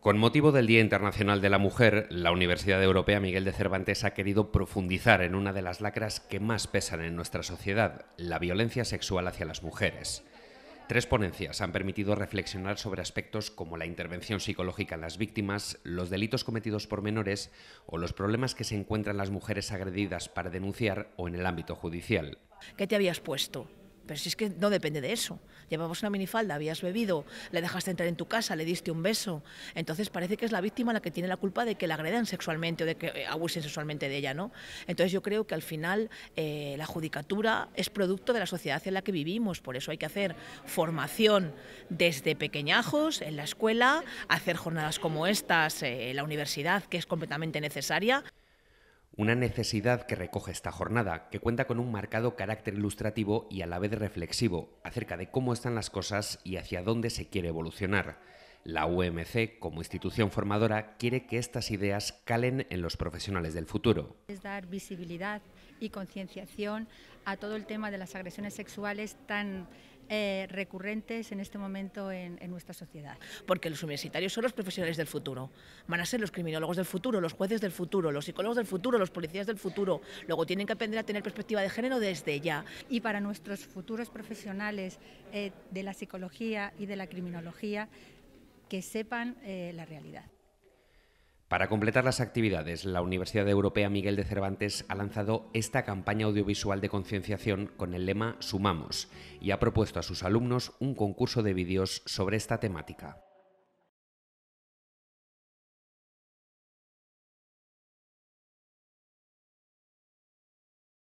Con motivo del Día Internacional de la Mujer, la Universidad Europea Miguel de Cervantes ha querido profundizar en una de las lacras que más pesan en nuestra sociedad, la violencia sexual hacia las mujeres. Tres ponencias han permitido reflexionar sobre aspectos como la intervención psicológica en las víctimas, los delitos cometidos por menores o los problemas que se encuentran las mujeres agredidas para denunciar o en el ámbito judicial. ¿Qué te habías puesto? Pero si es que no depende de eso. Llevabas una minifalda, habías bebido, le dejaste entrar en tu casa, le diste un beso. Entonces parece que es la víctima la que tiene la culpa de que la agredan sexualmente o de que eh, abusen sexualmente de ella, ¿no? Entonces yo creo que al final eh, la judicatura es producto de la sociedad en la que vivimos. Por eso hay que hacer formación desde pequeñajos, en la escuela, hacer jornadas como estas, eh, en la universidad, que es completamente necesaria. Una necesidad que recoge esta jornada, que cuenta con un marcado carácter ilustrativo y a la vez reflexivo acerca de cómo están las cosas y hacia dónde se quiere evolucionar. La UMC, como institución formadora, quiere que estas ideas calen en los profesionales del futuro. Es dar visibilidad y concienciación a todo el tema de las agresiones sexuales tan eh, recurrentes en este momento en, nuestra sociedad. Porque los universitarios son los profesionales del futuro, van a ser los criminólogos del futuro, los jueces del futuro, los psicólogos del futuro, los policías del futuro. Luego tienen que aprender a tener perspectiva de género desde ya. Y para nuestros futuros profesionales eh, de la psicología y de la criminología, que sepan eh, la realidad. Para completar las actividades, la Universidad Europea Miguel de Cervantes ha lanzado esta campaña audiovisual de concienciación con el lema Sumamos y ha propuesto a sus alumnos un concurso de vídeos sobre esta temática.